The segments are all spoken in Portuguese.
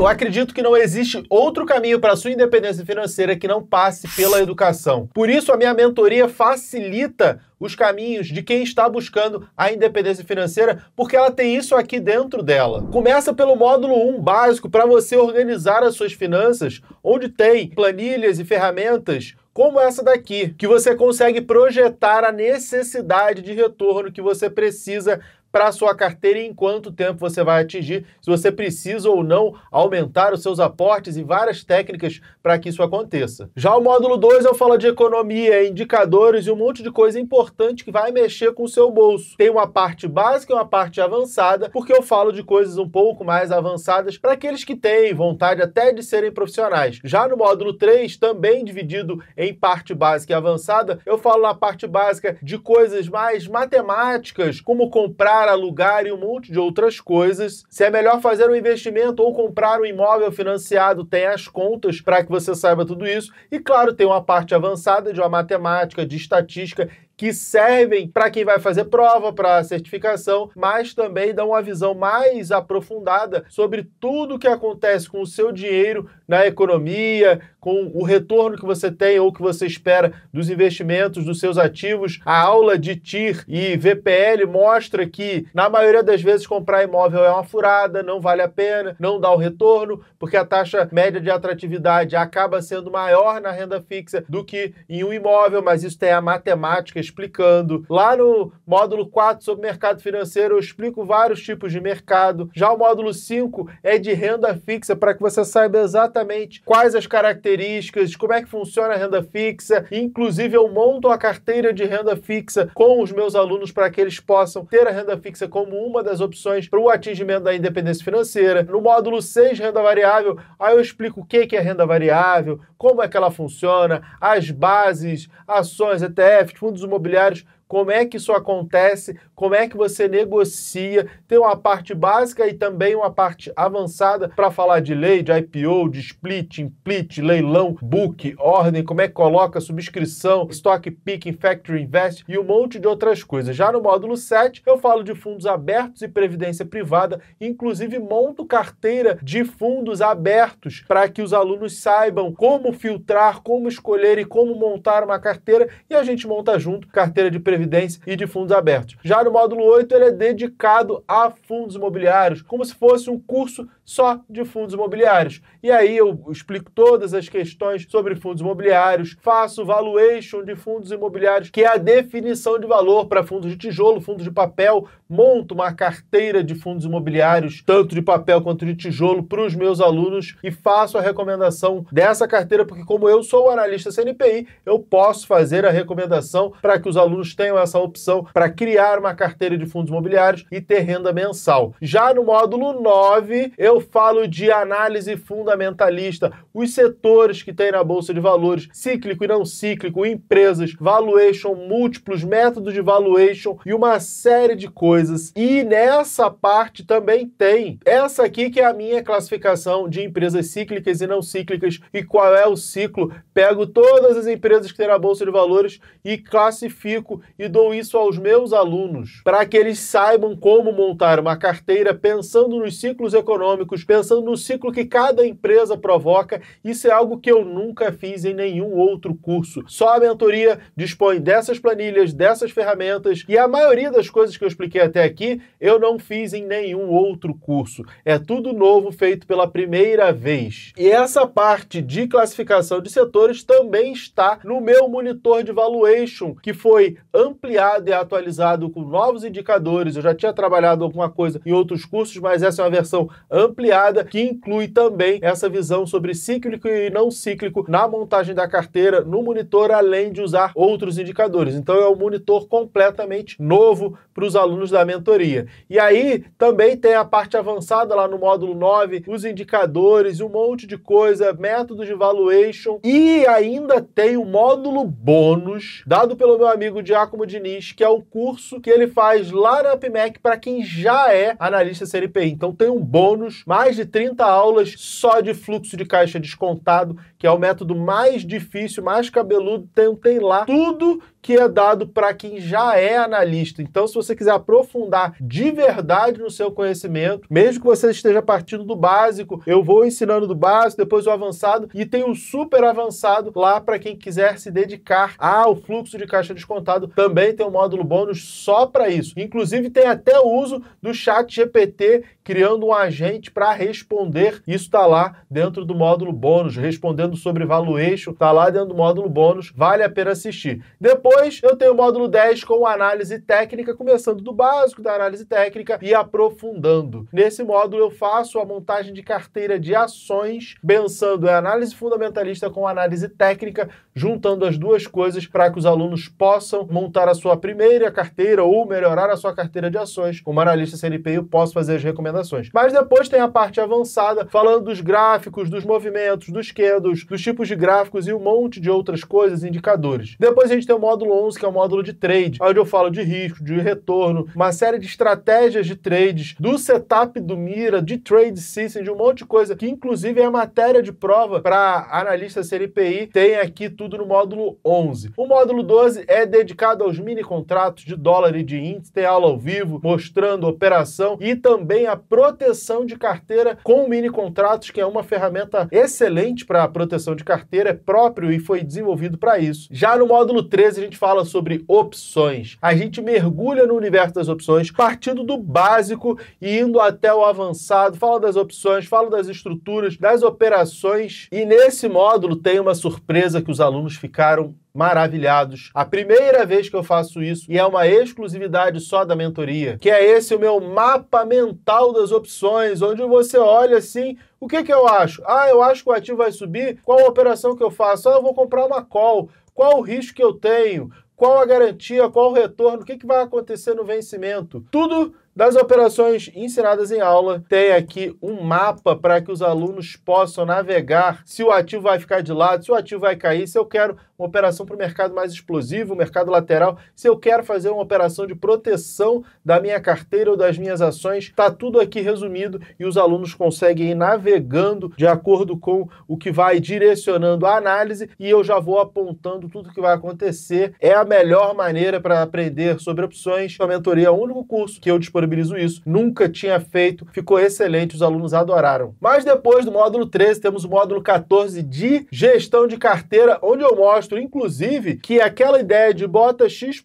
eu acredito que não existe outro caminho para sua independência financeira que não passe pela educação. Por isso, a minha mentoria facilita os caminhos de quem está buscando a independência financeira, porque ela tem isso aqui dentro dela. Começa pelo módulo 1 básico para você organizar as suas finanças, onde tem planilhas e ferramentas como essa daqui, que você consegue projetar a necessidade de retorno que você precisa para a sua carteira e em quanto tempo você vai atingir, se você precisa ou não aumentar os seus aportes e várias técnicas para que isso aconteça. Já o módulo 2 eu falo de economia, indicadores e um monte de coisa importante que vai mexer com o seu bolso. Tem uma parte básica e uma parte avançada, porque eu falo de coisas um pouco mais avançadas para aqueles que têm vontade até de serem profissionais. Já no módulo 3, também dividido em parte básica e avançada, eu falo na parte básica de coisas mais matemáticas, como comprar comprar, alugar e um monte de outras coisas. Se é melhor fazer um investimento ou comprar um imóvel financiado, tem as contas para que você saiba tudo isso. E claro, tem uma parte avançada de uma matemática, de estatística que servem para quem vai fazer prova, para certificação, mas também dão uma visão mais aprofundada sobre tudo o que acontece com o seu dinheiro na economia, com o retorno que você tem ou que você espera dos investimentos, dos seus ativos. A aula de TIR e VPL mostra que, na maioria das vezes, comprar imóvel é uma furada, não vale a pena, não dá o retorno, porque a taxa média de atratividade acaba sendo maior na renda fixa do que em um imóvel, mas isso tem a matemática explicando. Lá no módulo 4 sobre mercado financeiro, eu explico vários tipos de mercado. Já o módulo 5 é de renda fixa, para que você saiba exatamente quais as características, como é que funciona a renda fixa. Inclusive, eu monto a carteira de renda fixa com os meus alunos para que eles possam ter a renda fixa como uma das opções para o atingimento da independência financeira. No módulo 6, renda variável, aí eu explico o que é renda variável, como é que ela funciona, as bases, ações, ETFs, fundos imobiliários imobiliários como é que isso acontece, como é que você negocia. Tem uma parte básica e também uma parte avançada para falar de lei, de IPO, de split, implit, leilão, book, ordem, como é que coloca subscrição, stock picking, factory invest e um monte de outras coisas. Já no módulo 7, eu falo de fundos abertos e previdência privada, inclusive monto carteira de fundos abertos para que os alunos saibam como filtrar, como escolher e como montar uma carteira e a gente monta junto carteira de previdência Previdência e de fundos abertos. Já no módulo 8, ele é dedicado a fundos imobiliários, como se fosse um curso só de fundos imobiliários. E aí eu explico todas as questões sobre fundos imobiliários, faço valuation de fundos imobiliários, que é a definição de valor para fundos de tijolo, fundos de papel, monto uma carteira de fundos imobiliários, tanto de papel quanto de tijolo, para os meus alunos e faço a recomendação dessa carteira, porque como eu sou o analista CNPI, eu posso fazer a recomendação para que os alunos tenham essa opção para criar uma carteira de fundos imobiliários e ter renda mensal. Já no módulo 9, eu falo de análise fundamentalista, os setores que tem na bolsa de valores, cíclico e não cíclico, empresas, valuation, múltiplos, métodos de valuation e uma série de coisas. E nessa parte também tem essa aqui que é a minha classificação de empresas cíclicas e não cíclicas e qual é o ciclo. Pego todas as empresas que tem na bolsa de valores e classifico e dou isso aos meus alunos para que eles saibam como montar uma carteira pensando nos ciclos econômicos pensando no ciclo que cada empresa provoca, isso é algo que eu nunca fiz em nenhum outro curso. Só a mentoria dispõe dessas planilhas, dessas ferramentas e a maioria das coisas que eu expliquei até aqui eu não fiz em nenhum outro curso. É tudo novo feito pela primeira vez. E essa parte de classificação de setores também está no meu monitor de valuation, que foi ampliado e atualizado com novos indicadores. Eu já tinha trabalhado alguma coisa em outros cursos, mas essa é uma versão ampliada ampliada que inclui também essa visão sobre cíclico e não cíclico na montagem da carteira no monitor, além de usar outros indicadores. Então é um monitor completamente novo para os alunos da mentoria. E aí também tem a parte avançada lá no módulo 9, os indicadores, um monte de coisa, métodos de valuation e ainda tem o módulo bônus dado pelo meu amigo Giacomo Diniz, que é o curso que ele faz lá na PMEC para quem já é analista CNPI. Então tem um bônus mais de 30 aulas só de fluxo de caixa descontado, que é o método mais difícil, mais cabeludo, tem, tem lá tudo que é dado para quem já é analista. Então, se você quiser aprofundar de verdade no seu conhecimento, mesmo que você esteja partindo do básico, eu vou ensinando do básico, depois o avançado e tem o super avançado lá para quem quiser se dedicar ao fluxo de caixa descontado. Também tem um módulo bônus só para isso. Inclusive, tem até o uso do chat GPT criando um agente para responder. Isso está lá dentro do módulo bônus, respondendo sobre valuation, está lá dentro do módulo bônus. Vale a pena assistir. Depois, depois eu tenho o módulo 10 com análise técnica, começando do básico da análise técnica e aprofundando. Nesse módulo eu faço a montagem de carteira de ações, pensando em análise fundamentalista com análise técnica, juntando as duas coisas para que os alunos possam montar a sua primeira carteira ou melhorar a sua carteira de ações. Como analista CNP eu posso fazer as recomendações. Mas depois tem a parte avançada, falando dos gráficos, dos movimentos, dos candles, dos tipos de gráficos e um monte de outras coisas, indicadores. Depois a gente tem o módulo módulo 11, que é o módulo de trade, onde eu falo de risco, de retorno, uma série de estratégias de trades, do setup do Mira, de trade system, de um monte de coisa, que inclusive é matéria de prova para analista CNPI, tem aqui tudo no módulo 11. O módulo 12 é dedicado aos mini contratos de dólar e de índice, tem aula ao vivo mostrando operação e também a proteção de carteira com mini contratos, que é uma ferramenta excelente para proteção de carteira, é próprio e foi desenvolvido para isso. Já no módulo 13 a gente gente fala sobre opções, a gente mergulha no universo das opções, partindo do básico e indo até o avançado, fala das opções, fala das estruturas, das operações. E nesse módulo tem uma surpresa que os alunos ficaram maravilhados. A primeira vez que eu faço isso e é uma exclusividade só da mentoria, que é esse o meu mapa mental das opções, onde você olha assim, o que que eu acho? Ah, eu acho que o ativo vai subir, qual a operação que eu faço? Ah, eu vou comprar uma call. Qual o risco que eu tenho? Qual a garantia? Qual o retorno? O que, que vai acontecer no vencimento? Tudo das operações ensinadas em aula, tem aqui um mapa para que os alunos possam navegar se o ativo vai ficar de lado, se o ativo vai cair, se eu quero uma operação para o mercado mais explosivo, mercado lateral, se eu quero fazer uma operação de proteção da minha carteira ou das minhas ações, está tudo aqui resumido e os alunos conseguem ir navegando de acordo com o que vai direcionando a análise e eu já vou apontando tudo que vai acontecer. É a melhor maneira para aprender sobre opções. A mentoria é o único curso que eu disponibilizo isso. Nunca tinha feito, ficou excelente, os alunos adoraram. Mas depois do módulo 13, temos o módulo 14 de gestão de carteira, onde eu mostro inclusive, que aquela ideia de bota X%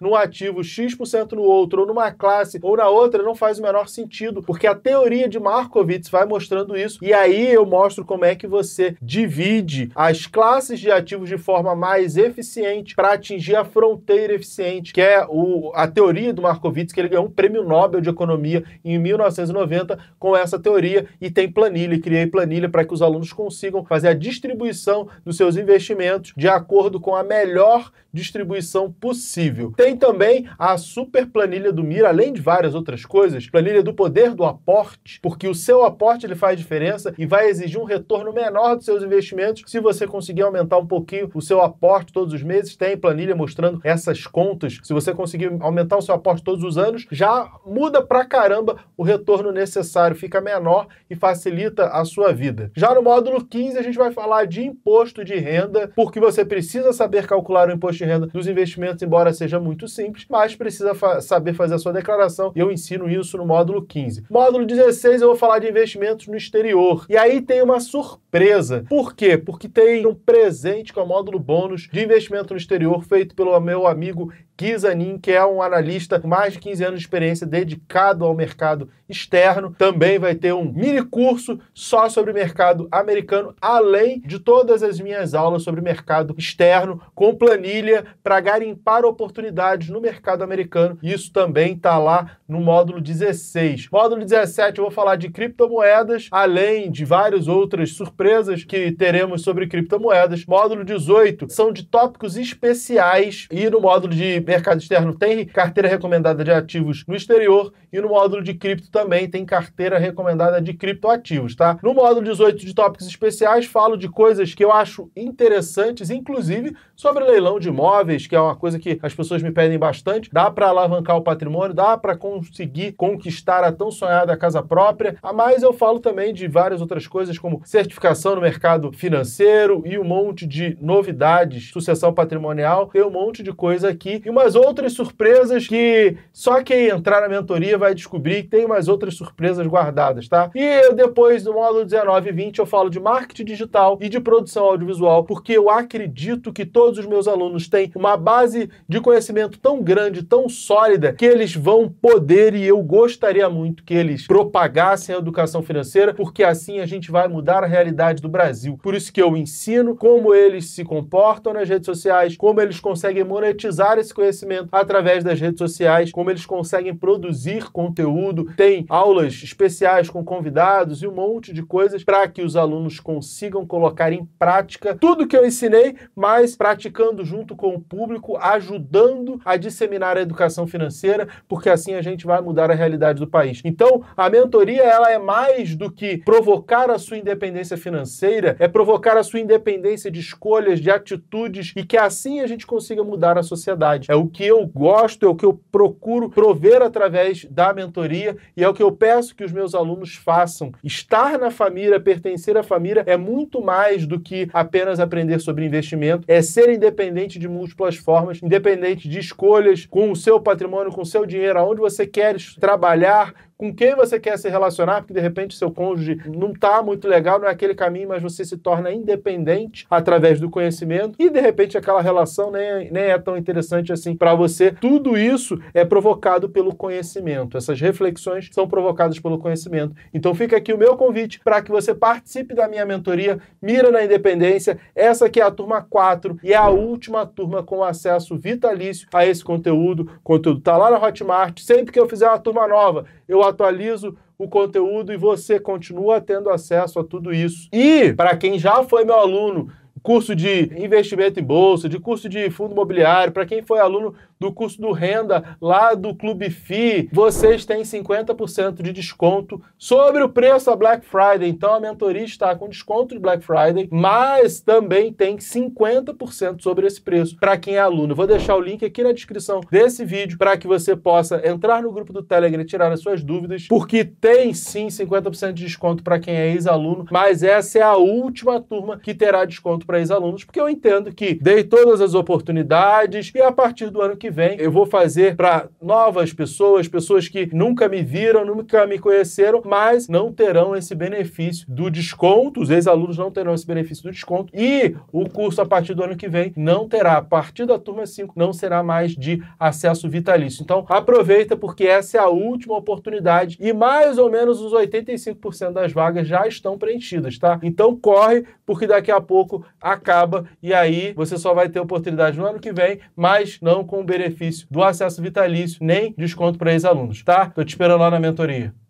no ativo, X% no outro, ou numa classe, ou na outra, não faz o menor sentido, porque a teoria de Markowitz vai mostrando isso. E aí eu mostro como é que você divide as classes de ativos de forma mais eficiente para atingir a fronteira eficiente, que é o, a teoria do Markowitz, que ele ganhou um prêmio Nobel de Economia em 1990 com essa teoria e tem planilha, criei planilha para que os alunos consigam fazer a distribuição dos seus investimentos de de acordo com a melhor distribuição possível. Tem também a super planilha do Mira, além de várias outras coisas, planilha do poder do aporte, porque o seu aporte ele faz diferença e vai exigir um retorno menor dos seus investimentos. Se você conseguir aumentar um pouquinho o seu aporte todos os meses, tem planilha mostrando essas contas. Se você conseguir aumentar o seu aporte todos os anos, já muda pra caramba o retorno necessário, fica menor e facilita a sua vida. Já no módulo 15 a gente vai falar de imposto de renda, porque você você precisa saber calcular o imposto de renda dos investimentos, embora seja muito simples, mas precisa fa saber fazer a sua declaração e eu ensino isso no módulo 15. Módulo 16 eu vou falar de investimentos no exterior. E aí tem uma surpresa. Por quê? Porque tem um presente com é o módulo bônus de investimento no exterior feito pelo meu amigo Kizanin, que é um analista com mais de 15 anos de experiência dedicado ao mercado externo. Também vai ter um mini curso só sobre mercado americano, além de todas as minhas aulas sobre mercado externo, com planilha para garimpar oportunidades no mercado americano. Isso também está lá no módulo 16. Módulo 17 eu vou falar de criptomoedas, além de várias outras surpresas que teremos sobre criptomoedas. Módulo 18 são de tópicos especiais e no módulo de mercado externo tem carteira recomendada de ativos no exterior e no módulo de cripto também tem carteira recomendada de criptoativos, tá? No módulo 18 de tópicos especiais, falo de coisas que eu acho interessantes, inclusive sobre leilão de imóveis, que é uma coisa que as pessoas me pedem bastante. Dá para alavancar o patrimônio, dá para conseguir conquistar a tão sonhada casa própria. a mais eu falo também de várias outras coisas, como certificação no mercado financeiro e um monte de novidades, sucessão patrimonial, tem um monte de coisa aqui. E uma umas outras surpresas que só quem entrar na mentoria vai descobrir que tem umas outras surpresas guardadas, tá? E depois, no módulo 19 e 20, eu falo de marketing digital e de produção audiovisual, porque eu acredito que todos os meus alunos têm uma base de conhecimento tão grande, tão sólida, que eles vão poder e eu gostaria muito que eles propagassem a educação financeira, porque assim a gente vai mudar a realidade do Brasil. Por isso que eu ensino como eles se comportam nas redes sociais, como eles conseguem monetizar esse conhecimento conhecimento através das redes sociais, como eles conseguem produzir conteúdo, tem aulas especiais com convidados e um monte de coisas para que os alunos consigam colocar em prática tudo que eu ensinei, mas praticando junto com o público, ajudando a disseminar a educação financeira, porque assim a gente vai mudar a realidade do país. Então, a mentoria ela é mais do que provocar a sua independência financeira, é provocar a sua independência de escolhas, de atitudes e que assim a gente consiga mudar a sociedade. É o que eu gosto, é o que eu procuro prover através da mentoria e é o que eu peço que os meus alunos façam. Estar na família, pertencer à família é muito mais do que apenas aprender sobre investimento, é ser independente de múltiplas formas, independente de escolhas com o seu patrimônio, com o seu dinheiro, aonde você quer trabalhar com quem você quer se relacionar, porque de repente seu cônjuge não está muito legal, não é aquele caminho, mas você se torna independente através do conhecimento e de repente aquela relação nem, é, nem é tão interessante assim para você. Tudo isso é provocado pelo conhecimento. Essas reflexões são provocadas pelo conhecimento. Então fica aqui o meu convite para que você participe da minha mentoria Mira na Independência. Essa aqui é a turma 4 e é a última turma com acesso vitalício a esse conteúdo. O conteúdo está lá na Hotmart. Sempre que eu fizer uma turma nova, eu atualizo o conteúdo e você continua tendo acesso a tudo isso. E, para quem já foi meu aluno curso de investimento em bolsa, de curso de fundo imobiliário, para quem foi aluno do curso do Renda lá do Clube FI, vocês têm 50% de desconto sobre o preço da Black Friday. Então a mentoria está com desconto de Black Friday, mas também tem 50% sobre esse preço para quem é aluno. Vou deixar o link aqui na descrição desse vídeo para que você possa entrar no grupo do Telegram e tirar as suas dúvidas, porque tem sim 50% de desconto para quem é ex-aluno, mas essa é a última turma que terá desconto para ex-alunos, porque eu entendo que dei todas as oportunidades e a partir do ano que vem eu vou fazer para novas pessoas, pessoas que nunca me viram, nunca me conheceram, mas não terão esse benefício do desconto, os ex-alunos não terão esse benefício do desconto e o curso a partir do ano que vem não terá, a partir da turma 5, não será mais de acesso vitalício. Então aproveita porque essa é a última oportunidade e mais ou menos os 85% das vagas já estão preenchidas, tá? Então corre porque daqui a pouco acaba e aí você só vai ter oportunidade no ano que vem, mas não com o benefício do acesso vitalício, nem desconto para ex-alunos, tá? Tô te esperando lá na mentoria.